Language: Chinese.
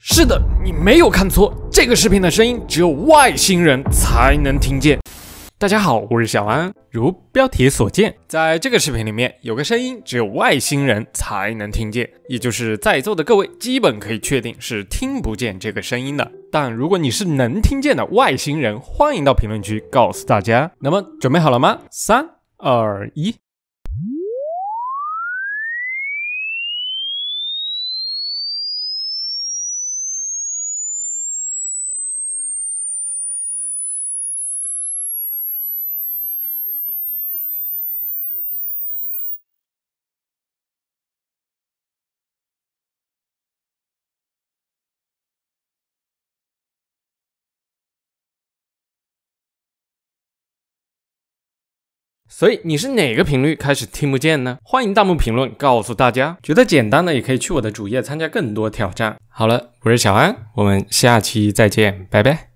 是的，你没有看错，这个视频的声音只有外星人才能听见。大家好，我是小安。如标题所见，在这个视频里面有个声音只有外星人才能听见，也就是在座的各位基本可以确定是听不见这个声音的。但如果你是能听见的外星人，欢迎到评论区告诉大家。那么准备好了吗？三、二、一。所以你是哪个频率开始听不见呢？欢迎弹幕评论告诉大家，觉得简单的也可以去我的主页参加更多挑战。好了，我是小安，我们下期再见，拜拜。